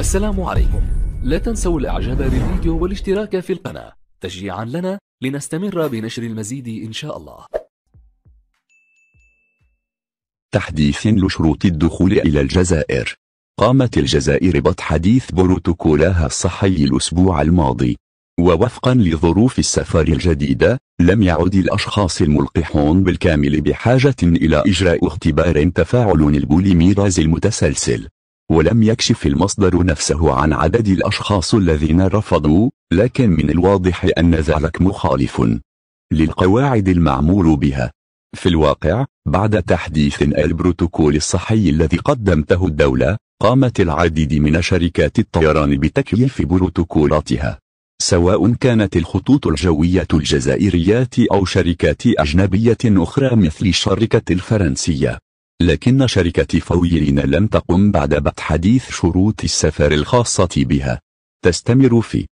السلام عليكم لا تنسوا الاعجاب بالفيديو والاشتراك في القناة تشجيعا لنا لنستمر بنشر المزيد إن شاء الله تحديث لشروط الدخول إلى الجزائر قامت الجزائر بتحديث بروتوكولها الصحي الأسبوع الماضي ووفقا لظروف السفر الجديدة لم يعد الأشخاص الملقحون بالكامل بحاجة إلى إجراء اختبار تفاعل البوليميراز المتسلسل ولم يكشف المصدر نفسه عن عدد الأشخاص الذين رفضوا لكن من الواضح أن ذلك مخالف للقواعد المعمول بها في الواقع بعد تحديث البروتوكول الصحي الذي قدمته الدولة قامت العديد من شركات الطيران بتكييف بروتوكولاتها سواء كانت الخطوط الجوية الجزائرية أو شركات أجنبية أخرى مثل الشركة الفرنسية لكن شركة فويرين لم تقم بعد بتحديث حديث شروط السفر الخاصة بها تستمر في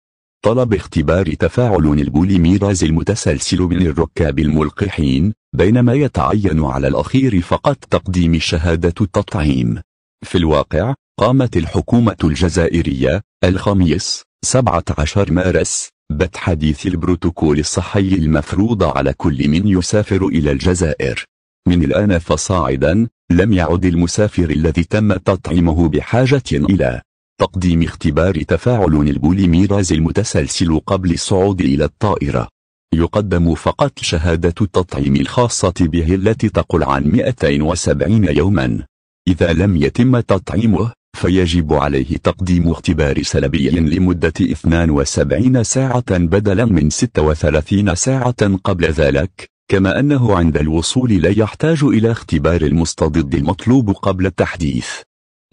طلب اختبار تفاعل البوليميراز المتسلسل من الركاب الملقحين بينما يتعين على الأخير فقط تقديم شهادة التطعيم في الواقع قامت الحكومة الجزائرية الخميس 17 مارس بتحديث البروتوكول الصحي المفروض على كل من يسافر إلى الجزائر من الآن فصاعدا لم يعد المسافر الذي تم تطعيمه بحاجة إلى تقديم اختبار تفاعل البوليميراز المتسلسل قبل الصعود إلى الطائرة يقدم فقط شهادة التطعيم الخاصة به التي تقل عن 270 يوما إذا لم يتم تطعيمه فيجب عليه تقديم اختبار سلبي لمدة 72 ساعة بدلا من 36 ساعة قبل ذلك كما أنه عند الوصول لا يحتاج إلى اختبار المستضد المطلوب قبل التحديث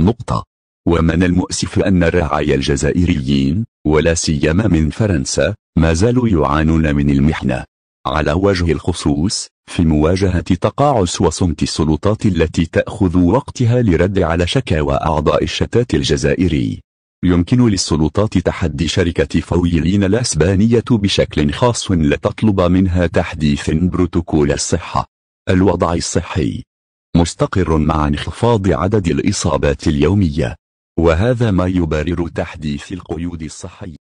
نقطة ومن المؤسف أن الرعايا الجزائريين ولا سيما من فرنسا ما زالوا يعانون من المحنة على وجه الخصوص في مواجهة تقاعس وصمت السلطات التي تأخذ وقتها لرد على شكاوى أعضاء الشتات الجزائري يمكن للسلطات تحدي شركة فويلين الأسبانية بشكل خاص لتطلب منها تحديث بروتوكول الصحة الوضع الصحي مستقر مع انخفاض عدد الإصابات اليومية وهذا ما يبرر تحديث القيود الصحية